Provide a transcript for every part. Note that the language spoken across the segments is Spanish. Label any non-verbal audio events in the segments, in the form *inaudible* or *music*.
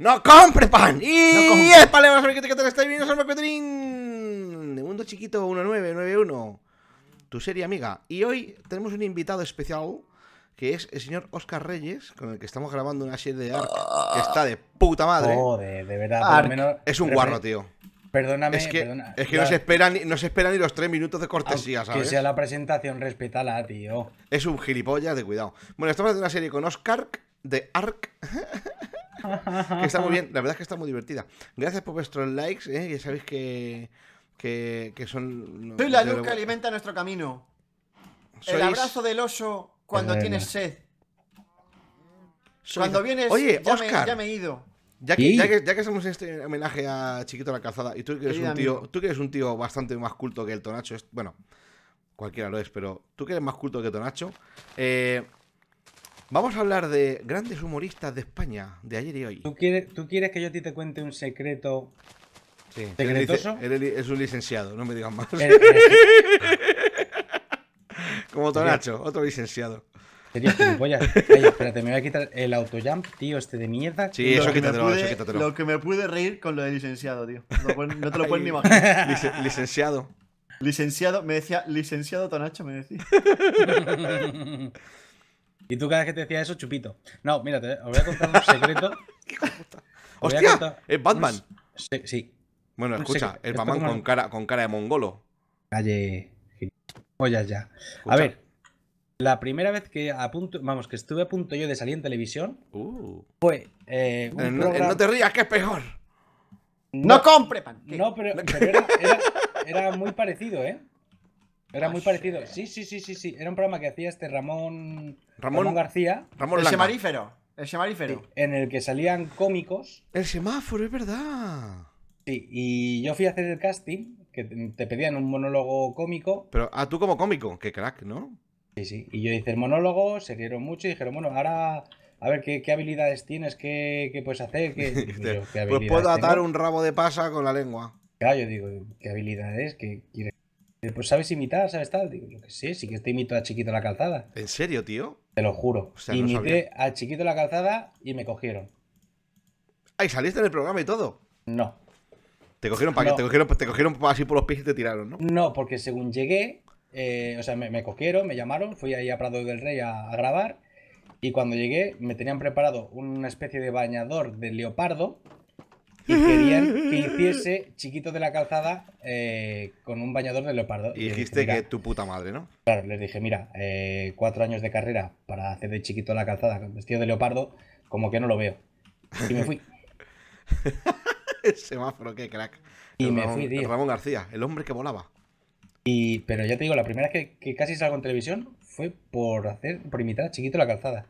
No compre pan. Y no es los sobre que te está viendo sobre De Mundo Chiquito 1991. Tu serie amiga. Y hoy tenemos un invitado especial que es el señor Oscar Reyes, con el que estamos grabando una serie de Ark que está de puta madre. Joder, de verdad. es un guarro, tío. Perdóname, es que, es que no, se esperan, esperan ni los tres minutos de cortesía, ¿sabes? Que sea la presentación, respétala, tío. Es un gilipollas de cuidado. Bueno, estamos haciendo una serie con Oscar, de Ark. que está muy bien, la verdad es que está muy divertida. Gracias por vuestros likes, ¿eh? ya sabéis que, que, que son... Soy la luz que alimenta nuestro camino. El abrazo del oso cuando tienes sed. Cuando vienes... Oye, ya Me, he ido. Ya que, ya que, hacemos este homenaje a Chiquito la Calzada, y tú que eres, un tío, tú que eres un tío bastante más culto que el Tonacho, bueno, cualquiera lo es, pero tú que eres más culto que Tonacho, eh, Vamos a hablar de grandes humoristas de España, de ayer y hoy. ¿Tú quieres, tú quieres que yo a ti te cuente un secreto? Sí. ¿Secretoso? Él, es un licenciado, no me digas más. *laughs* Como Tonacho, otro licenciado. Sería espérate, me voy a quitar el autojump, tío, este de mierda. Sí, eso quítatelo, eso quítatelo. Lo que me pude reír con lo de licenciado, tío. No, te lo puedes ni imaginar. licenciado. Licenciado, me decía, licenciado Tonacho, me decía. *laughs* Y tú cada vez que te decía eso, chupito. No, mírate, os voy a contar un secreto. *laughs* ¡Hostia! ¡Es Batman! Sí, Bueno, escucha, el Batman con, cara, con cara de mongolo. Calle. Oye, ya. A ver, la primera vez que a vamos, que estuve a punto yo de salir en televisión uh. fue. Eh, no, te rías, que es peor. No, compre pan. No, pero, pero era, muy parecido, ¿eh? Era muy parecido. Sí, sí, sí, sí, sí. Era un programa que hacía este Ramón, Ramón, García. Ramón el semarífero. El semarífero. en el que salían cómicos. El semáforo, es verdad. Sí, y yo fui a hacer el casting, que te pedían un monólogo cómico. Pero a tú como cómico, qué crack, ¿no? Sí, sí. Y yo hice el monólogo, se dieron mucho y dijeron, bueno, ahora a ver ¿qué, habilidades tienes, qué, puedes hacer. ¿Qué, pues puedo atar un rabo de pasa con la lengua. Claro, yo digo, ¿qué habilidades? ¿Qué quieres pues sabes imitar, sabes tal. Digo, yo que sé, sí que te imito a Chiquito la Calzada. ¿En serio, tío? Te lo juro. Imité a Chiquito la Calzada y me cogieron. Ay, saliste en el programa y todo. No. Te cogieron, para te cogieron, así por los pies y te tiraron, ¿no? No, porque según llegué, eh, o sea, me, cogieron, me llamaron, fui ahí a Prado del Rey a, grabar y cuando llegué me tenían preparado una especie de bañador de leopardo y querían que hiciese Chiquito de la Calzada eh, con un bañador de leopardo. Y, dijiste que tu puta madre, ¿no? Claro, les dije, mira, eh, cuatro años de carrera para hacer de Chiquito de la Calzada con vestido de leopardo, como que no lo veo. Y me fui. *laughs* el semáforo, qué crack. Y me fui, tío. Ramón García, el hombre que volaba. Y, pero ya te digo, la primera vez que, casi salgo en televisión fue por hacer, por imitar Chiquito la Calzada.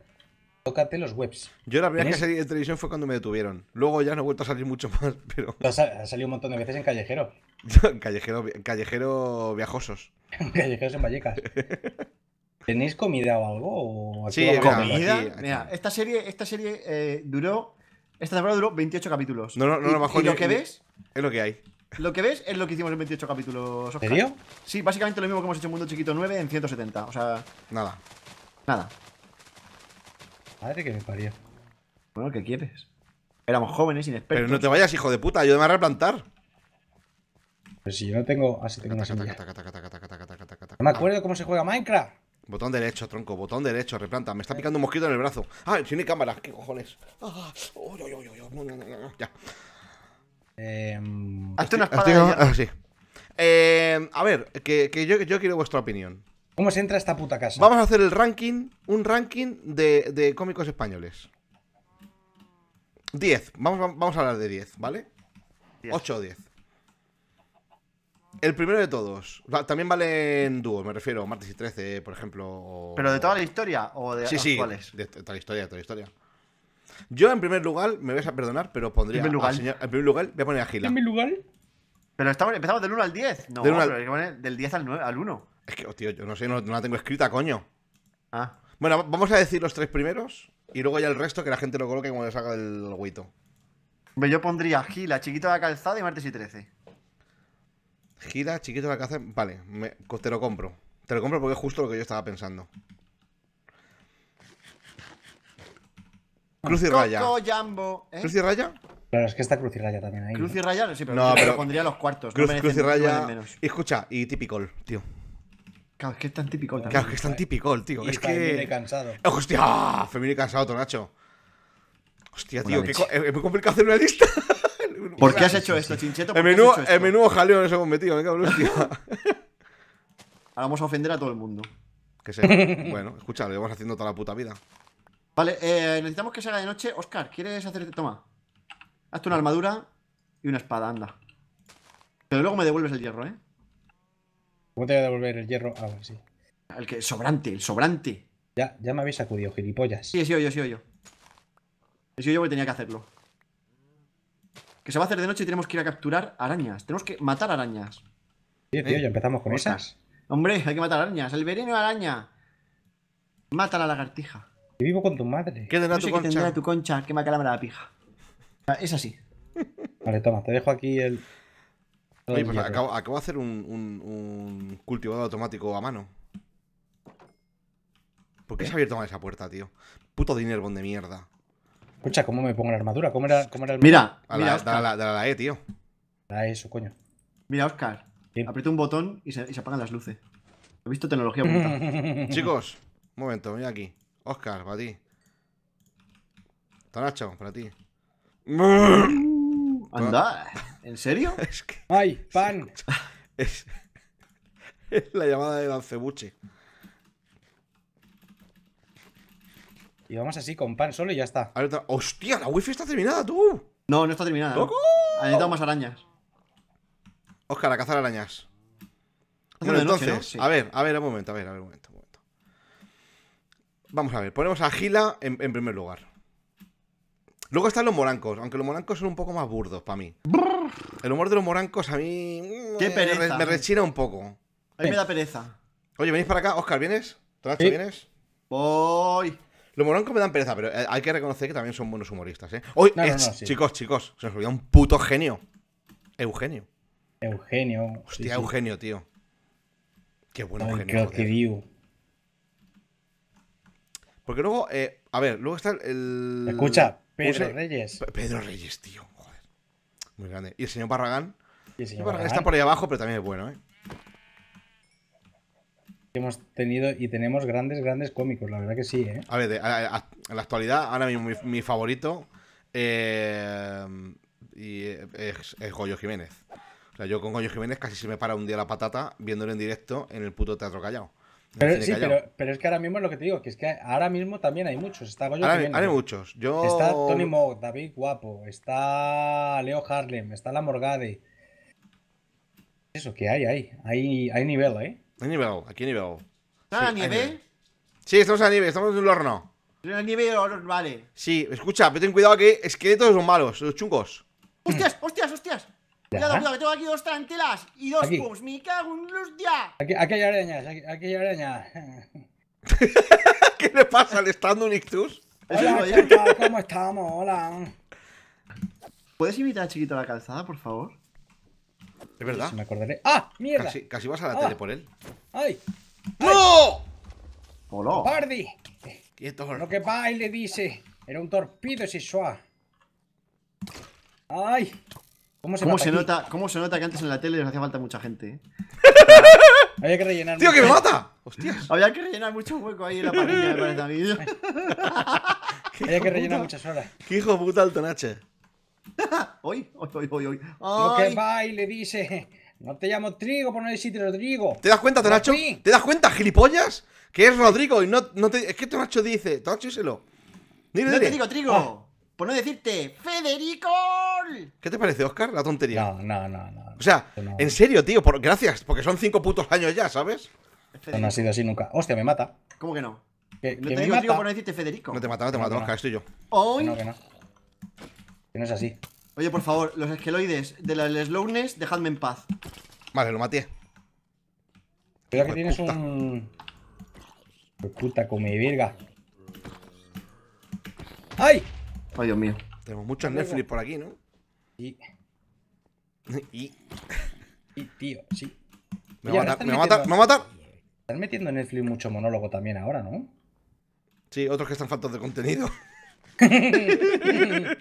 Yo la primera vez que salí de televisión fue cuando me detuvieron. Luego ya no he vuelto a salir mucho más, *laughs* pero. ha salido un montón de veces en callejero. *laughs* callejero, callejero viajosos. *laughs* Callejeros en Vallecas. ¿Tenéis comida o algo? sí, comida. esta serie, esta serie eh, duró. Esta temporada duró 28 capítulos. No, no, no, y, lo que ves. Es lo que hay. Lo que ves es lo que hicimos en 28 capítulos. ¿En serio? Sí, básicamente lo mismo que hemos hecho en Mundo Chiquito 9 en 170. O sea. Nada. Nada. Madre que me parió. Bueno, ¿qué quieres? Éramos jóvenes, inexpertos. Pero no te vayas, hijo de puta, yo me voy a replantar. Pero pues si yo no tengo. Así tengo No me acuerdo cómo se juega Minecraft. Botón derecho, tronco, botón derecho, replanta. Me está picando un mosquito en el brazo. Ah, tiene cámara, qué cojones. Ah, no, ya. Eh, em, Hazte una espada. Ah, sí. eh, a ver, que, yo quiero vuestra opinión. ¿Cómo se entra a esta puta casa? Vamos a hacer el ranking, un ranking de, cómicos españoles. 10, vamos, vamos a hablar de 10, ¿vale? 8 o 10. El primero de todos. También valen dúo, me refiero. Martes y 13, por ejemplo. ¿Pero de toda la historia? ¿O de sí, sí, De toda la historia, de toda la historia. Yo, en primer lugar, me vais a perdonar, pero pondría. ¿En lugar? primer lugar, voy a poner a Gila. ¿En primer lugar? Pero estamos, empezamos del 1 al 10. No, 1 Del 10 al 1. Es que, oh, tío, yo no sé, no, la tengo escrita, coño. Ah. Bueno, vamos a decir los tres primeros y luego ya el resto que la gente lo coloque cuando le saca el, agüito Yo pondría Gila, Chiquito de la Calzada y Martes y Trece Gila, Chiquito de la Calzada. Vale, te lo compro. Te lo compro porque es justo lo que yo estaba pensando. Cruz y Raya. Jambo, ¿eh? ¿Cruz y Raya? Claro, es que está Cruz y Raya también ahí. Cruz y Raya, sí, pero, no, pero pondría los cuartos. Cruz, y Raya. escucha, y típico tío. Claro, que es tan típico también. Claro, es que es tan típico, el, tío. es que. cansado. Oh, ¡Hostia! y cansado, Tonacho. Hostia, tío, es muy complicado hacer una lista. *laughs* ¿Por qué has hecho esto, Chincheto? El menú, el menú jaleo no hemos metido, me cago en hostia. *laughs* Ahora vamos a ofender a todo el mundo. Que sé. Bueno, escucha, lo llevamos haciendo toda la puta vida. Vale, eh, necesitamos que se haga de noche. Oscar, ¿quieres hacerte? Toma. Hazte una armadura y una espada, anda. Pero luego me devuelves el hierro, ¿eh? ¿Cómo te voy a devolver el hierro? Ah, sí. El que, sobrante, el sobrante. Ya, ya me habéis sacudido, gilipollas. Sí, sí, yo, sí, yo. Sí, yo que tenía que hacerlo. Que se va a hacer de noche y tenemos que ir a capturar arañas. Tenemos que matar arañas. Sí, tío, ya empezamos con esas. Hombre, hay que matar arañas. El veneno araña. Mata la lagartija. Yo vivo con tu madre. ¿Qué tendrá no tu concha? Que tendrá tu concha? Que me la pija. *laughs* Ah, es así. Vale, toma, te dejo aquí el, pues acabo, de hacer un, cultivador automático a mano. ¿Por qué, se ha abierto mal esa puerta, tío? Puto dinerbón de mierda. Escucha, ¿cómo me pongo la armadura? ¿Cómo era, el... Mira, mira, e, la, Oscar. la, E, tío. La E, su coño. Mira, Oscar. Apreta un botón y se, apagan las luces. He visto tecnología puta *laughs* Chicos, un momento, mira aquí. Oscar, para ti. Tanacho, para ti. Anda. ¿En serio? *laughs* Es ¡Ay, pan! *laughs* Es, la llamada de Lancebuche. Y vamos así con pan solo y ya está. ¡Hostia! La wifi está terminada, tú. No, no está terminada. Hay más arañas. Oscar, a cazar arañas. Bueno, entonces, a ver, a ver, un momento, a ver, a ver, un momento, un Vamos a ver, ponemos a Gila en primer lugar. Luego están los morancos, aunque los morancos son un poco más burdos para mí. El humor de los morancos a mí mm, Qué pereza, me, eh. rechina un poco. A mí me da pereza. Oye, venís para acá, Oscar, ¿vienes? ¿Tracho, vienes? Voy. Los morancos me dan pereza, pero eh, hay que reconocer que también son buenos humoristas, ¿eh? Hoy, chicos, chicos, se nos olvidó un puto genio. Eugenio. Eugenio. Hostia, Eugenio, tío. Qué bueno Eugenio. que digo. Porque luego, eh, a ver, luego está el. Escucha, Pedro Reyes. Pedro Reyes, tío. Joder. Muy grande. ¿Y el señor Barragán? el señor Barragán, está por ahí abajo, pero también es bueno, ¿eh? Hemos tenido y tenemos grandes, grandes cómicos, la verdad que sí, ¿eh? A ver, en la actualidad, ahora mismo mi, favorito eh, eh, es, es Goyo Jiménez. O sea, yo con Goyo Jiménez casi se me para un día la patata viéndolo en directo en el puto Teatro Callao. Pero, sí, pero, pero, es que ahora mismo es lo que te digo, que es que ahora mismo también hay muchos. Está hay muchos. Yo... Está Tony Mog, David Guapo, está Leo Harlem, está La Morgade. Eso, que hay, hay. Hay, nivel, ¿eh? Hay nivel, aquí hay nivel. ¿Está sí, nieve? Sí, estamos a nieve, estamos en un horno. En la nieve, vale. Sí, escucha, pero ten cuidado que esqueletos son malos, los chungos. ¡Hostias, hostias, hostias! Ya, cuidado, que tengo aquí dos tranquilas y dos aquí. pums. Me cago en los ya. Aquí, aquí hay arañas, aquí, hay arañas. *laughs* ¿Qué le pasa al estando un ictus? Hola, ¿cómo estamos? Hola. ¿Puedes invitar Chiquito a la calzada, por favor? Es verdad. me acordaré. ¡Ah! ¡Mierda! Casi, vas a la ¡Ah! tele por él. ¡Ay! ¡No! ¡Hola! ¡Pardi! Quieto, Lo que va y le dice. Era un torpido ese suá. ¡Ay! ¿Cómo se, nota, ¿Cómo se nota que antes en la tele nos hacía falta mucha gente? Eh? *laughs* Había que rellenar. ¡Tío, que me mata! ¡Hostias! Había que rellenar mucho hueco ahí en la parrilla, de parece a *laughs* Había que rellenar muchas horas. ¡Qué hijo puta el tonache! hoy, *laughs* hoy, hoy, hoy, hoy. Lo que va y le dice: No te llamo Trigo por no decirte Rodrigo. ¿Te das cuenta, Tonacho? ¿Te das cuenta, gilipollas? Que es Rodrigo y no, no te. Es que Tonacho dice: Tonacho, díselo. Dile, no te digo Trigo. Ah. Por no decirte, ¡Federico! ¿Qué te parece, Oscar? La tontería. No, no, no, no. O sea, en serio, tío, gracias, porque son cinco putos años ya, ¿sabes? No ha sido así nunca. Hostia, me mata. ¿Cómo que no? ¿Que, no te digo, por no decirte Federico. No te mata, no te mata, Oscar, estoy yo. Hoy... no, que no. es así. Oye, por favor, los esqueloides de los slowness, dejadme en paz. Vale, lo maté. Cuidado que tienes un. Puta, come verga. ¡Ay! Ay, Dios mío. Tenemos muchos Netflix por aquí, ¿no? Y. *laughs* Y, tío, sí. Me va a me va a me va a matar. Están metiendo en Netflix mucho monólogo también ahora, ¿no? Sí, otros que están faltos de contenido. *laughs*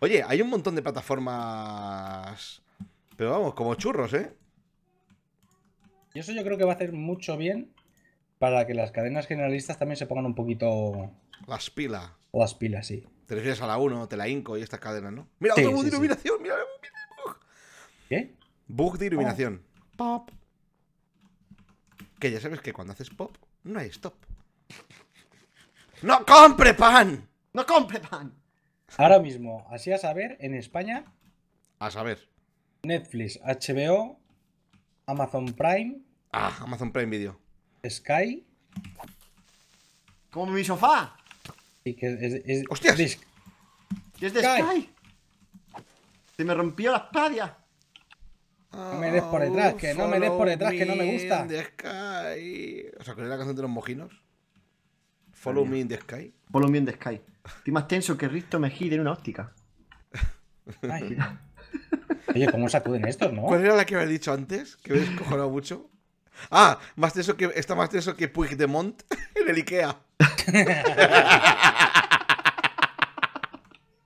Oye, hay un montón de plataformas. Pero vamos, como churros, ¿eh? Y eso yo creo que va a hacer mucho bien para que las cadenas generalistas también se pongan un poquito. Las pilas. Las pilas, sí. Te refieres a la 1, te la inco y estas cadenas, ¿no? Mira, otro bug de iluminación, mira, mira el bug. ¿Qué? Bug de iluminación. Oh. Pop. Que ya sabes que cuando haces pop, no hay stop. ¡No compre pan! ¡No compre pan! Ahora mismo, así a saber, en España. A saber. Netflix, HBO, Amazon Prime. Ah, Amazon Prime Video. Sky. ¿Cómo mi sofá? Sí, que es, ¡Hostias! ¿Qué es de Sky? Se me rompió la espalda. No me des por detrás, que no me des por detrás, que no me gusta. The Sky. ¿O sea, cuál es la canción de los mojinos? Follow me in the sky. Follow me in the sky. Estoy más tenso que Risto Mejide en una óptica. *laughs* Oye, ¿cómo sacuden estos, no? ¿Cuál era la que habéis dicho antes? Que habéis cojonado mucho. *laughs* Ah, más eso que, está más de eso que Puigdemont *laughs* en el Ikea.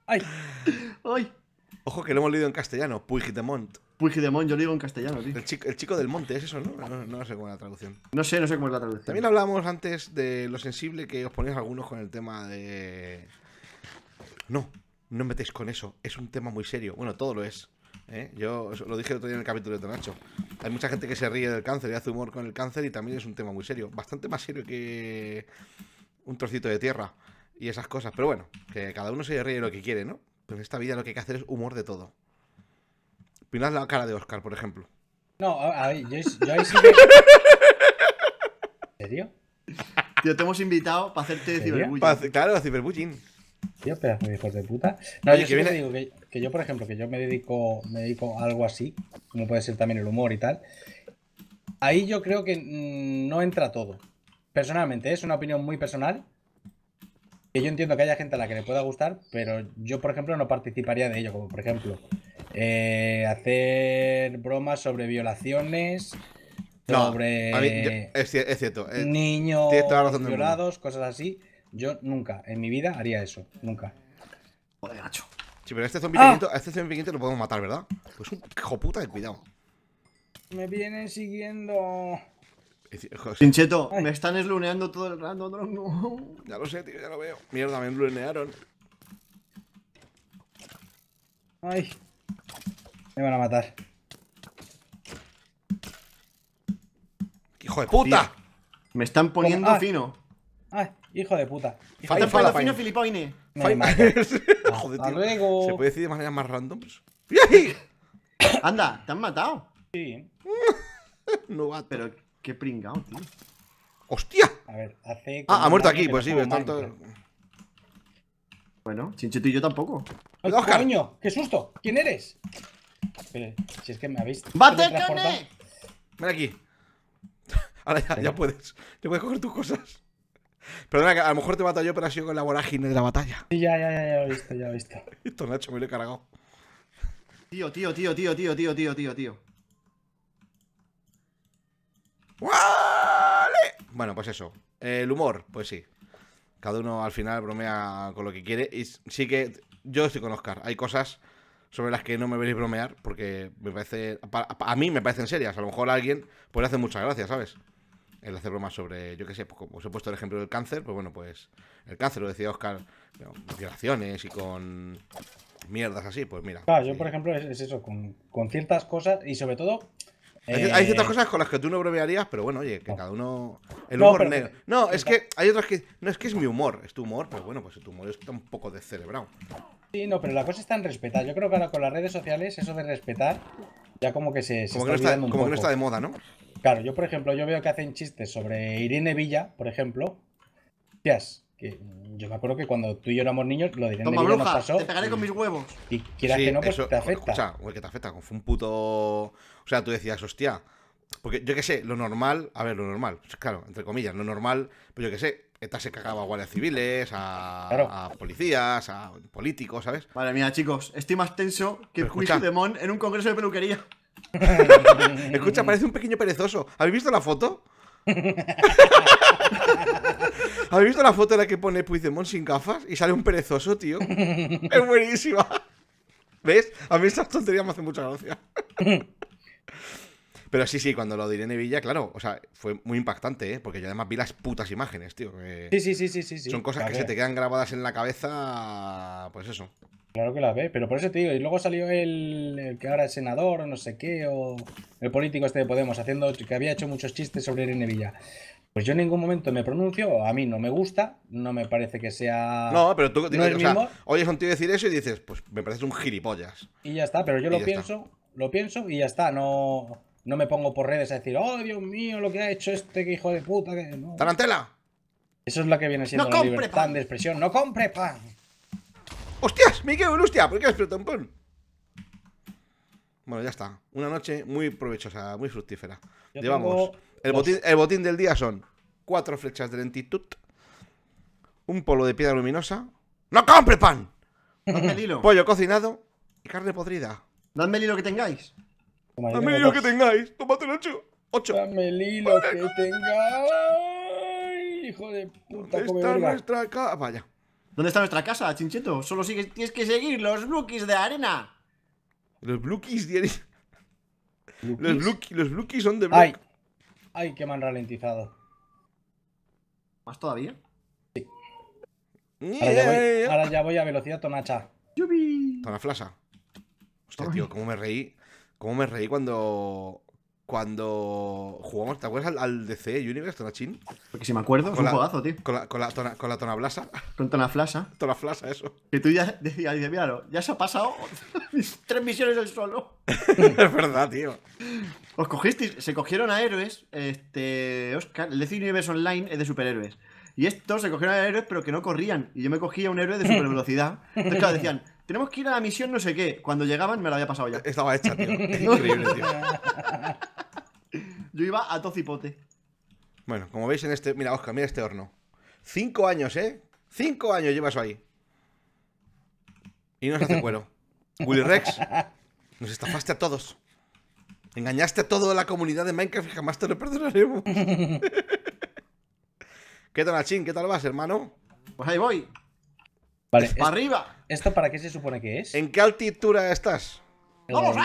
*laughs* Ojo que lo hemos leído en castellano, Puigdemont. Puigdemont, yo lo digo en castellano, El chico, del monte, es eso, ¿no? ¿no? sé cómo es la traducción. No sé, no sé cómo es la traducción. También hablábamos antes de lo sensible que os ponéis algunos con el tema de... No, no metéis con eso, es un tema muy serio. Bueno, todo lo es. ¿eh? Yo lo dije el otro día en el capítulo de Tonacho. Hay mucha gente que se ríe del cáncer y hace humor con el cáncer y también es un tema muy serio. Bastante más serio que un trocito de tierra y esas cosas. Pero bueno, que cada uno se ríe lo que quiere, ¿no? Pero en esta vida lo que hay que hacer es humor de todo. Pinad la cara de Oscar, por ejemplo. No, a ver, yo, ahí sí *laughs* ¿En serio? Tío, te hemos invitado para hacerte ciberbullying. claro, ciberbullying. Tío, pedazo de hijos de puta. No, yo que digo que, yo, por ejemplo, que yo me dedico, me dedico a algo así, como puede ser también el humor y tal. Ahí yo creo que mm, no entra todo. Personalmente, ¿eh? es una opinión muy personal. Que yo entiendo que haya gente a la que le pueda gustar, pero yo, por ejemplo, no participaría de ello. Como por ejemplo, eh, hacer bromas sobre violaciones. sobre es, cierto. Eh, niños violados, cosas así. Yo nunca, en mi vida, haría eso. Nunca. Joder, gacho Sí, pero este zombie, ¡Ah! este zombie lo podemos matar, ¿verdad? Pues un hijo puta de cuidado. Me vienen siguiendo. Pincheto, me están esluneando todo el rato, no. Ya lo sé, tío, ya lo veo. Mierda, me eslunearon. Ay. Me van a matar. ¡Hijo de puta! me están poniendo fino. Ay. Hijo de puta. ¿Faltan Falta el Fino filipoine. *laughs* Ah, joder, tío. Se puede decir de manera más random. Pues, *coughs* Anda, te han matado. Sí. *laughs* no va. Pero qué pringao, tío. ¡Hostia! A ver, hace. Ah, ha muerto aquí, pues sí, tanto. Bueno, Chinchito y yo tampoco. ¡Ay, coño! ¡Qué susto! ¿Quién eres? Espera, si es que me habéis. ¡Bate, Ven aquí. *laughs* Ahora ya, ya puedes. Te puedes coger tus cosas. Perdona, que a lo mejor te yo, pero ha sido con la vorágine de la batalla. ya, ya, ya, ya lo he visto, ya lo he visto. *laughs* Esto, Nacho, me lo he cargado. Tío, tío, tío, tío, tío, tío, tío, tío, tío. ¡Vale! Bueno, pues eso. El humor, pues sí. Cada uno al final bromea con lo que quiere. Y sí que yo estoy con Oscar. Hay cosas sobre las que no me veréis bromear porque me parece. A, mí me parecen serias. A lo mejor alguien pues hacer hace mucha gracia, ¿sabes? el hacer bromas sobre, yo qué sé, pues como os he puesto el ejemplo del cáncer, pues bueno, pues el cáncer, lo decía Oscar, con violaciones y con mierdas así, pues mira. yo por ejemplo es, eso, con, ciertas cosas y sobre todo... Hay, ciertas eh, cosas con las que tú no bromearías, pero bueno, oye, que cada uno... El humor no, negro. No, es que hay otras que... No, es que es mi humor, es tu humor, pero bueno, pues tu humor está un poco descerebrado. Sí, no, pero la cosa está en respetar. Yo creo que ahora con las redes sociales eso de respetar ya como que se... como, está, como que no está de moda, ¿no? Claro, yo por ejemplo, yo veo que hacen chistes sobre Irene Villa, por ejemplo. que yo me acuerdo que cuando tú y yo éramos niños, lo de Irene Villa bruja, Te pegaré con mis huevos. Y quieras que no, pues te afecta. O sea, que te afecta, fue un puto. O sea, tú decías, hostia. Porque yo qué sé, lo normal, a ver, lo normal, pues, claro, entre comillas, lo normal, pues yo qué sé, esta se cagaba a guardias civiles, a, policías, a políticos, ¿sabes? Vale, mía, chicos, estoy más tenso que de Mon en un congreso de peluquería. *laughs* Escucha, parece un pequeño perezoso. ¿Habéis visto la foto? *laughs* ¿Habéis visto la foto en la que pone Puigdemont sin gafas y sale un perezoso, tío? Es buenísima. ¿Ves? A mí esas tonterías me hacen mucha gracia. *laughs* Pero sí, sí, cuando lo diré en Villa, claro, o sea, fue muy impactante, ¿eh? Porque yo además vi las putas imágenes, tío. Sí, sí, sí, sí, sí, Son cosas que se te quedan grabadas en la cabeza, pues eso. Claro que la ve, pero por eso te digo, y luego salió el, que ahora es senador, O no sé qué, o el político este de Podemos, haciendo que había hecho muchos chistes sobre Irene Villa. Pues yo en ningún momento me pronuncio, a mí no me gusta, no me parece que sea. No, pero tú oyes a un tío decir eso y dices, pues me parece un gilipollas. Y ya está, pero yo lo pienso, lo pienso y ya está, no, no me pongo por redes a decir, oh Dios mío, lo que ha hecho este hijo de puta. Que ¡Tarantela! Eso es lo que viene siendo la libertad de expresión. ¡No compre pan! ¡Hostias! Me quedo en hostia. ¿Por qué has explotado un pon? Bueno, ya está. Una noche muy provechosa, muy fructífera. Llevamos. El botín, del día son cuatro flechas de lentitud, un polo de piedra luminosa. ¡No compre pan! hilo!… Pollo cocinado y carne podrida. Dadme el hilo que tengáis. Dadme el hilo que tengáis. Tómate el Ocho. 8. ¡Dadme el hilo que tengáis. Hijo de puta, ¿Dónde está nuestra ca... Vaya. ¿Dónde está nuestra casa, Chincheto? Solo tienes que seguir los blukis de arena. Los blukis de *laughs* Los, blukis son de block. Ay, ay, que me han ralentizado. ¿Más todavía? Sí. Ahora, ya voy, a velocidad tonacha. Yubi. Tona Hostia, tío, cómo me reí. Cómo me reí cuando cuando jugamos, ¿te acuerdas al, DC Universe, Tonachín? Porque si me acuerdo, es un tío. Con la, con la, tona, con la tonablasa. Con tonablasa. *laughs* eso. Que tú ya decías, míralo, ya se ha pasado *laughs* tres misiones del solo. *laughs* es verdad, tío. Os cogisteis, se cogieron a héroes, este, Oscar, el DC Universe Online es de superhéroes. Y estos se cogieron a héroes, pero que no corrían. Y yo me cogía un héroe de super velocidad. Entonces, claro, decían, tenemos que ir a la misión no sé qué. Cuando llegaban, me la había pasado ya. Estaba hecha, tío. increíble, tío. Yo iba a tocipote. Bueno, como veis en este. Mira, Oscar, mira este horno. Cinco años, ¿eh? Cinco años llevas ahí. Y no se hace cuero. *laughs* Willy Rex, nos estafaste a todos. Engañaste a toda la comunidad de Minecraft y jamás te lo perdonaremos. *laughs* ¿Qué tal, Chin? ¿Qué tal vas, hermano? Pues ahí voy. Vale. ¿Para arriba? ¿Esto para qué se supone que es? ¿En qué altitud estás? ¡No eh, lo eh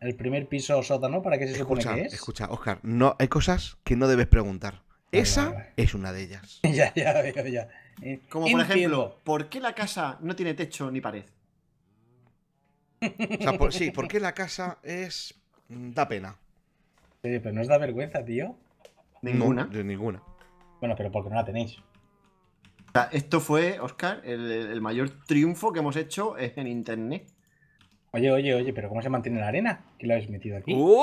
el primer piso o sótano, ¿para qué se supone que es? Escucha, Oscar, no, hay cosas que no debes preguntar. Esa es una de ellas. *laughs* ya, ya, ya. ya. Eh, como por ejemplo, ¿por qué la casa no tiene techo ni pared? sí, ¿por qué la casa es. Mm, da pena? Sí, pero no os da vergüenza, tío. Ninguna. de ninguna. Bueno, pero ¿por qué no la tenéis. esto fue, Oscar, el, el mayor triunfo que hemos hecho en internet. Oye, oye, oye, pero ¿cómo se mantiene la arena? ¿Qué la habéis metido aquí? ¡Uh!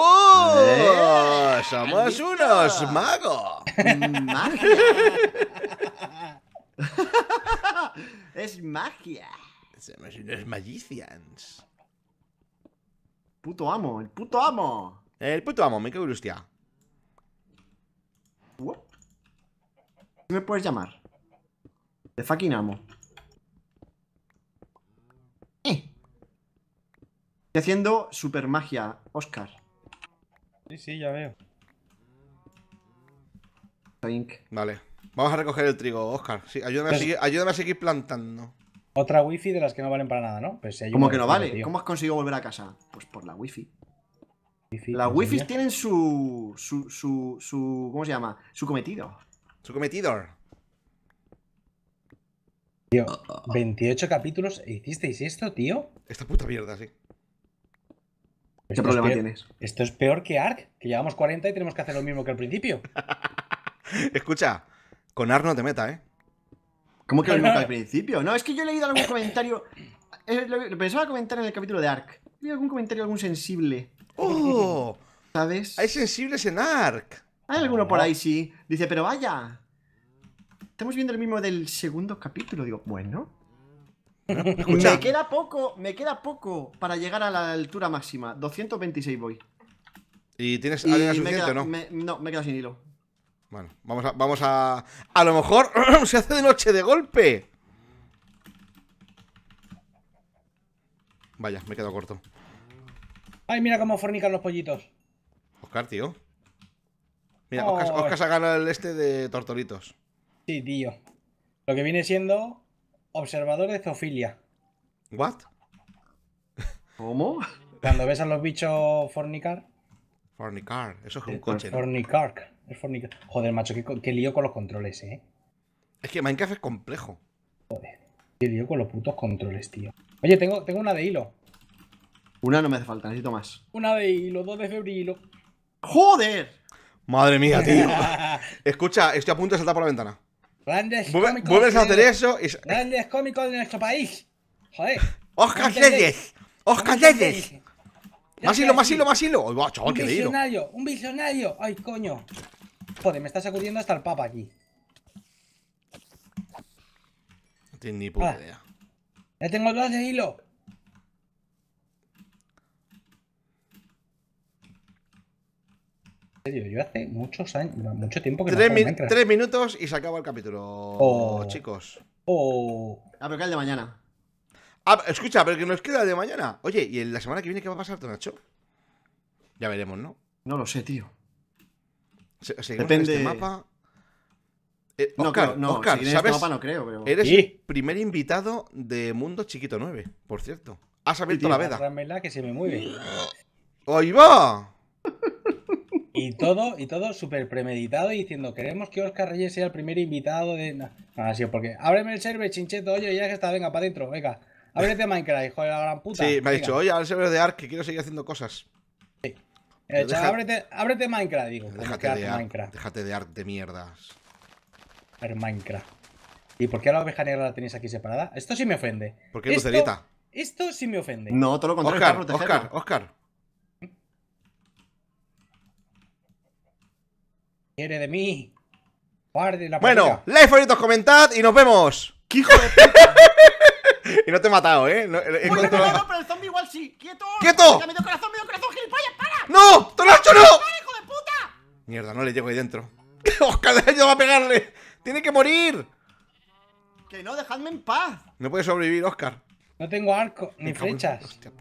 ¡Somos unos magos! ¡Magia! *laughs* ¡Es magia! Somos unos magicians. Puto amo, el puto amo. El puto amo, me cago hostia. ¿Me puedes llamar? De fucking amo. haciendo super magia, Oscar. Sí, sí, ya veo. Vale. Vamos a recoger el trigo, Oscar. Sí, ayúdame, a seguir, plantando. Otra wifi de las que no valen para nada, ¿no? Pues ¿Cómo que no vale? ¿Cómo has conseguido volver a casa? Pues por la wifi. las wifis tienen su, su, su, ¿Cómo se llama? Su cometido. Su cometido. Tío, 28 capítulos hicisteis esto, tío. Esta puta mierda, sí. ¿Qué problema tienes? Esto es peor que Ark, que llevamos 40 y tenemos que hacer lo mismo que al principio. *laughs* Escucha, con Ark no te meta, ¿eh? ¿Cómo que lo eh, mismo que al principio? No, es que yo he leído algún comentario. Eh, lo Pensaba comentar en el capítulo de Ark. Leí algún comentario, algún sensible. ¡Oh! ¿Sabes? Hay sensibles en Ark. Hay alguno por ahí, sí. Dice, pero vaya. Estamos viendo el mismo del segundo capítulo. Digo, bueno. Me queda poco, me queda poco para llegar a la altura máxima. 226 voy. ¿Y tienes suficiente o no? no, me queda sin hilo. Bueno, vamos a. Vamos a, a lo mejor *clears throat* se hace de noche de golpe. Vaya, me he quedado corto. Ay, mira cómo fornican los pollitos. Oscar, tío. Mira, Oscar, Oscar se ha ganado el este de tortolitos. Sí, tío. Lo que viene siendo observador de zoofilia. ¿What? ¿Cómo? Cuando ves a los bichos fornicar. Fornicar, eso es un eh, coche. Fornicark es fornicar. Joder, macho, qué, lío con los controles, eh. Es que Minecraft es complejo. Joder, qué lío con los putos controles, tío. Oye, tengo, tengo una de hilo. Una no me hace falta, necesito más. Una de hilo, dos de febrilo. ¡Joder! Madre mía, tío. *laughs* Escucha, estoy a punto de saltar por la ventana. Grandes cómicos de nuestro país. Joder. ¡Oscar Reyes! ¡Oscar Más hilo, más hilo, más hilo. un qué visionario, un visionario. Ay, coño. Joder, me está sacudiendo hasta el papa aquí. No tiene ni puta idea. Ya tengo dos de hilo. yo hace muchos años, mucho tiempo que tres, minutos y se acaba el capítulo, oh, chicos. Oh. Ah, pero que el de mañana. Ah, escucha, pero que nos queda el de mañana. Oye, ¿y en la semana que viene qué va a pasar, Nacho? Ya veremos, ¿no? No lo sé, tío. Depende... este mapa. Eh, Oscar, Oscar, este ¿sabes? Este mapa no creo, pero... Eres el primer invitado de Mundo Chiquito 9, por cierto. Has abierto la veda. que se me mueve. va! *laughs* Y todo, y todo súper premeditado y diciendo, queremos que Oscar Reyes sea el primer invitado de. No, sí, porque. Ábreme el server, chincheto, oye, ya que está, venga, para adentro, venga. Ábrete Minecraft, hijo de la gran puta. Sí, me ha dicho, oye, al server de Ark, que quiero seguir haciendo cosas. Sí. Eh, ábrete, Minecraft, digo. Pues, déjate de, arte Minecraft. déjate de mierdas. A ver, Minecraft. ¿Y por qué la oveja negra la tenéis aquí separada? Esto sí me ofende. ¿Por qué Lucerita? Esto, esto sí me ofende. No, te lo conté. Oscar, Oscar, Oscar. quiere de mí. Bueno, like, favoritos, comentad y nos vemos. *laughs* ¡Qué hijo de y no te he matado, ¿eh? No, he eh, no, pero el zombie igual sí. ¡Quieto! ¡Quieto! ¡Me dio corazón, me dio corazón, gilipollas! ¡Para! ¡No! ¡Tonacho, no! tolacho no hijo de puta! Mierda, no le llego ahí dentro. *laughs* ¡Oscar de va a pegarle! ¡Tiene que morir! Que no, dejadme en paz. No puede sobrevivir, Oscar. No tengo arco, ni flechas. Hostia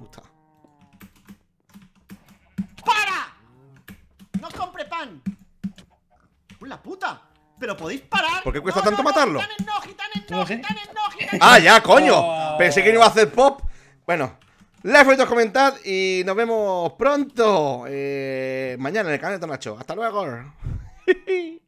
¡Para! ¡No compre pan! ¡Pues la puta! ¡Pero podéis parar! ¿Por qué cuesta tanto matarlo? ¡Ah, ya, coño! Oh. Pensé que no iba a hacer pop. Bueno, like, favoritos, comentad y nos vemos pronto. Eh, mañana en el canal de Tonacho. ¡Hasta luego! *laughs*